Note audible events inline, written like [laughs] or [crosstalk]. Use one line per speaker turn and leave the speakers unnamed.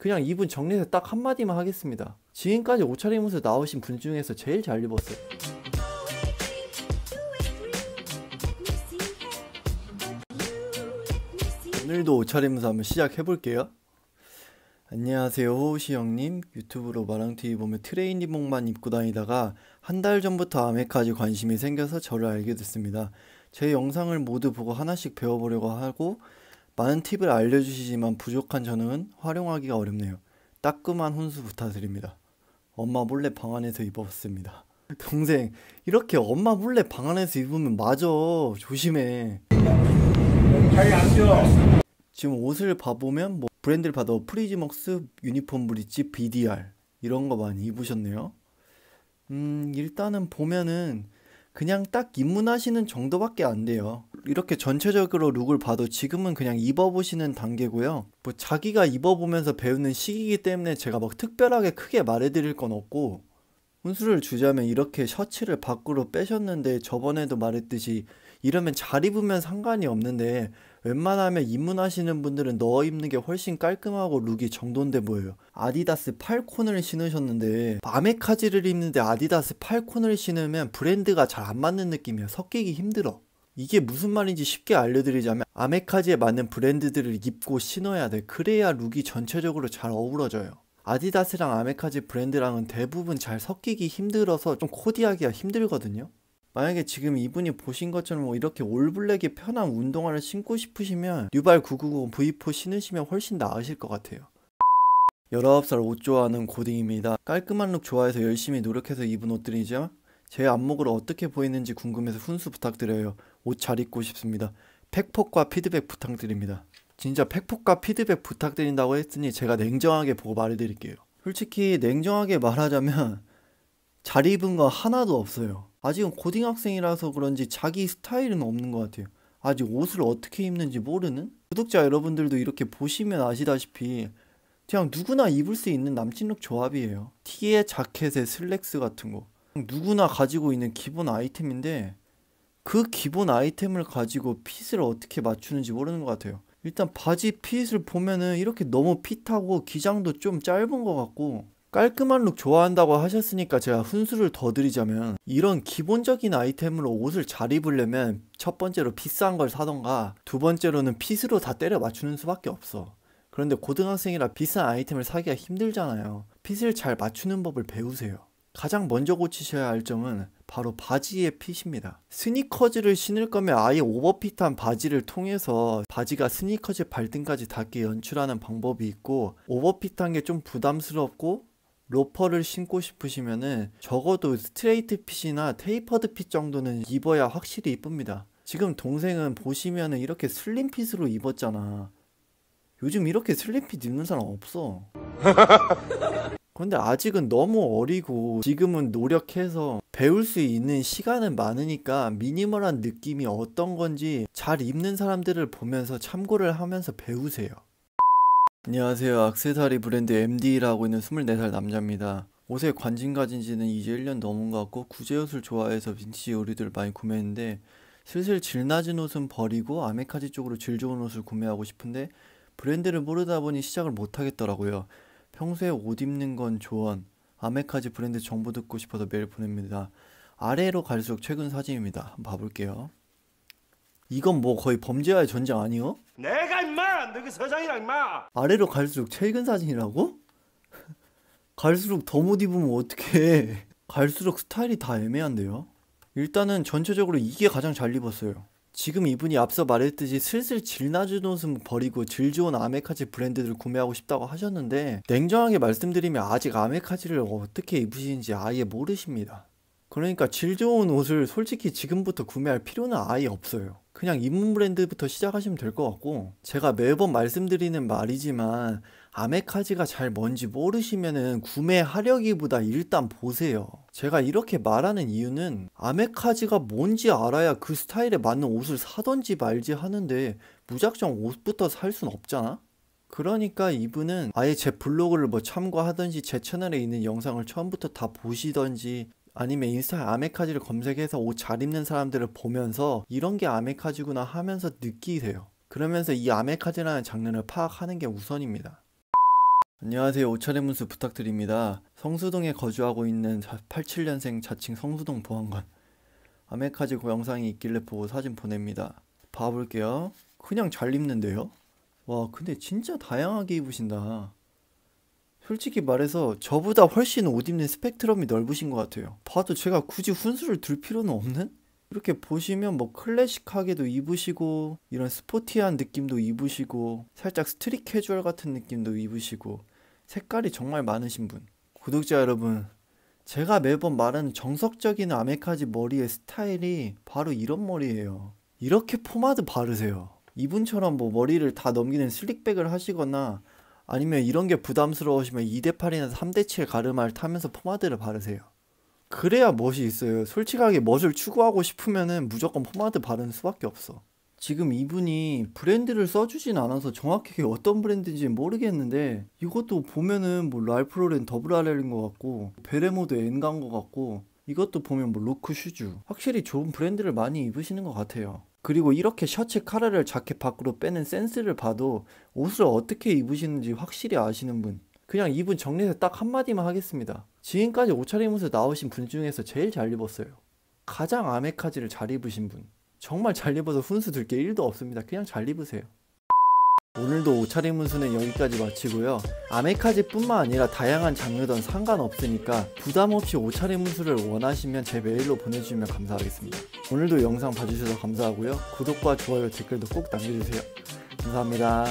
그냥 이분 정리해서 딱 한마디만 하겠습니다. 지금까지 옷차림옷을 나오신 분 중에서 제일 잘 입었어요. 오늘도 옷차림에서 한번 시작해볼게요. 안녕하세요 호우시 형님 유튜브로 마랑TV 보면 트레이닝복만 입고 다니다가 한 달 전부터 아메까지 관심이 생겨서 저를 알게 됐습니다. 제 영상을 모두 보고 하나씩 배워보려고 하고 많은 팁을 알려주시지만 부족한 저는 활용하기가 어렵네요. 따끔한 혼수 부탁드립니다. 엄마 몰래 방 안에서 입었습니다. [laughs] 동생 이렇게 엄마 몰래 방 안에서 입으면 맞아 조심해. 지금 옷을 봐보면 뭐 브랜드를 봐도 프리즈먹스 유니폼 브릿지 BDR 이런 거 많이 입으셨네요. 음 일단은 보면은 그냥 딱 입문하시는 정도밖에 안 돼요. 이렇게 전체적으로 룩을 봐도 지금은 그냥 입어보시는 단계고요. 뭐 자기가 입어보면서 배우는 시기이기 때문에 제가 막 특별하게 크게 말해드릴 건 없고 훈수를 주자면 이렇게 셔츠를 밖으로 빼셨는데 저번에도 말했듯이 이러면 잘 입으면 상관이 없는데 웬만하면 입문하시는 분들은 넣어 입는 게 훨씬 깔끔하고 룩이 정돈돼 보여요. 아디다스 팔콘을 신으셨는데 아메카지를 입는데 아디다스 팔콘을 신으면 브랜드가 잘 안 맞는 느낌이에요. 섞이기 힘들어. 이게 무슨 말인지 쉽게 알려드리자면 아메카지에 맞는 브랜드들을 입고 신어야 돼. 그래야 룩이 전체적으로 잘 어우러져요. 아디다스랑 아메카지 브랜드랑은 대부분 잘 섞이기 힘들어서 좀 코디하기가 힘들거든요. 만약에 지금 이분이 보신 것처럼 뭐 이렇게 올블랙이 편한 운동화를 신고 싶으시면 뉴발 990 V4 신으시면 훨씬 나으실 것 같아요. 19살 옷 좋아하는 고딩입니다. 깔끔한 룩 좋아해서 열심히 노력해서 입은 옷들이죠. 제 안목으로 어떻게 보이는지 궁금해서 훈수 부탁드려요. 옷 잘 입고 싶습니다. 팩폭과 피드백 부탁드립니다. 진짜 팩폭과 피드백 부탁드린다고 했으니 제가 냉정하게 보고 말해드릴게요. 솔직히 냉정하게 말하자면 잘 입은 거 하나도 없어요. 아직은 고등학생이라서 그런지 자기 스타일은 없는 것 같아요. 아직 옷을 어떻게 입는지 모르는? 구독자 여러분들도 이렇게 보시면 아시다시피 그냥 누구나 입을 수 있는 남친룩 조합이에요. 티에 자켓에 슬랙스 같은 거. 누구나 가지고 있는 기본 아이템인데 그 기본 아이템을 가지고 핏을 어떻게 맞추는지 모르는 것 같아요. 일단 바지 핏을 보면은 이렇게 너무 핏하고 기장도 좀 짧은 것 같고 깔끔한 룩 좋아한다고 하셨으니까 제가 훈수를 더 드리자면 이런 기본적인 아이템으로 옷을 잘 입으려면 첫 번째로 비싼 걸 사던가 두 번째로는 핏으로 다 때려 맞추는 수밖에 없어. 그런데 고등학생이라 비싼 아이템을 사기가 힘들잖아요. 핏을 잘 맞추는 법을 배우세요. 가장 먼저 고치셔야 할 점은 바로 바지의 핏입니다. 스니커즈를 신을 거면 아예 오버핏한 바지를 통해서 바지가 스니커즈 발등까지 닿게 연출하는 방법이 있고 오버핏한 게 좀 부담스럽고 로퍼를 신고 싶으시면은 적어도 스트레이트 핏이나 테이퍼드 핏 정도는 입어야 확실히 이쁩니다. 지금 동생은 보시면은 이렇게 슬림 핏으로 입었잖아. 요즘 이렇게 슬림 핏 입는 사람 없어. [laughs] 근데 아직은 너무 어리고 지금은 노력해서 배울 수 있는 시간은 많으니까 미니멀한 느낌이 어떤 건지 잘 입는 사람들을 보면서 참고를 하면서 배우세요. 안녕하세요. 악세사리 브랜드 MD라고 있는 24살 남자입니다. 옷에 관심 가진 지는 이제 1년 넘은 것 같고 구제옷을 좋아해서 빈티지 의류들 많이 구매했는데 슬슬 질 낮은 옷은 버리고 아메카지 쪽으로 질 좋은 옷을 구매하고 싶은데 브랜드를 모르다 보니 시작을 못 하겠더라고요. 평소에 옷 입는 건 조언, 아메카지 브랜드 정보 듣고 싶어서 메일 보냅니다. 아래로 갈수록 최근 사진입니다. 한번 봐볼게요. 이건 뭐 거의 범죄와의 전쟁 아니요? 내가 임마! 너그 서장이랑 임마! 아래로 갈수록 최근 사진이라고? [laughs] 갈수록 더 못 입으면 어떡해. 갈수록 스타일이 다 애매한데요? 일단은 전체적으로 이게 가장 잘 입었어요. 지금 이분이 앞서 말했듯이 슬슬 질나준 옷은 버리고 질 좋은 아메카지 브랜드를 구매하고 싶다고 하셨는데 냉정하게 말씀드리면 아직 아메카지를 어떻게 입으시는지 아예 모르십니다. 그러니까 질 좋은 옷을 솔직히 지금부터 구매할 필요는 아예 없어요. 그냥 입문 브랜드부터 시작하시면 될 것 같고 제가 매번 말씀드리는 말이지만 아메카지가 잘 뭔지 모르시면은 구매하려기보다 일단 보세요. 제가 이렇게 말하는 이유는 아메카지가 뭔지 알아야 그 스타일에 맞는 옷을 사던지 말지 하는데 무작정 옷부터 살 순 없잖아? 그러니까 이분은 아예 제 블로그를 뭐 참고하던지 제 채널에 있는 영상을 처음부터 다 보시던지 아니면 인스타에 아메카지를 검색해서 옷 잘 입는 사람들을 보면서 이런 게 아메카지구나 하면서 느끼세요. 그러면서 이 아메카지라는 장르를 파악하는 게 우선입니다. 안녕하세요. 오차의 문수 부탁드립니다. 성수동에 거주하고 있는 87년생 자칭 성수동 보안관. 아메카지고 영상이 있길래 보고 사진 보냅니다. 봐볼게요. 그냥 잘 입는데요? 와 근데 진짜 다양하게 입으신다. 솔직히 말해서 저보다 훨씬 옷 입는 스펙트럼이 넓으신 것 같아요. 봐도 제가 굳이 훈수를 들 필요는 없는? 이렇게 보시면 뭐 클래식하게도 입으시고 이런 스포티한 느낌도 입으시고 살짝 스트릿 캐주얼 같은 느낌도 입으시고 색깔이 정말 많으신 분. 구독자 여러분, 제가 매번 말하는 정석적인 아메카지 머리의 스타일이 바로 이런 머리예요. 이렇게 포마드 바르세요. 이분처럼 뭐 머리를 다 넘기는 슬릭백을 하시거나 아니면 이런 게 부담스러우시면 2대8이나 3대7 가르마를 타면서 포마드를 바르세요. 그래야 멋이 있어요. 솔직하게 멋을 추구하고 싶으면 무조건 포마드 바르는 수밖에 없어. 지금 이분이 브랜드를 써주진 않아서 정확히 어떤 브랜드인지 모르겠는데 이것도 보면은 뭐 랄프로렌 더블 아 l 인것 같고 베레모드 N간 것 같고 이것도 보면 뭐 루크 슈즈 확실히 좋은 브랜드를 많이 입으시는 것 같아요 그리고 이렇게 셔츠 카라를 자켓 밖으로 빼는 센스를 봐도 옷을 어떻게 입으시는지 확실히 아시는 분 그냥 이분 정리해서 딱 한마디만 하겠습니다 지금까지 옷차림으로 나오신 분 중에서 제일 잘 입었어요 가장 아메카지를 잘 입으신 분 정말 잘 입어서 훈수 들게 1도 없습니다. 그냥 잘 입으세요. 오늘도 옷차림 문수는 여기까지 마치고요. 아메카지 뿐만 아니라 다양한 장르든 상관없으니까 부담없이 옷차림 문수를 원하시면 제 메일로 보내주시면 감사하겠습니다. 오늘도 영상 봐주셔서 감사하고요. 구독과 좋아요 댓글도 꼭 남겨주세요. 감사합니다.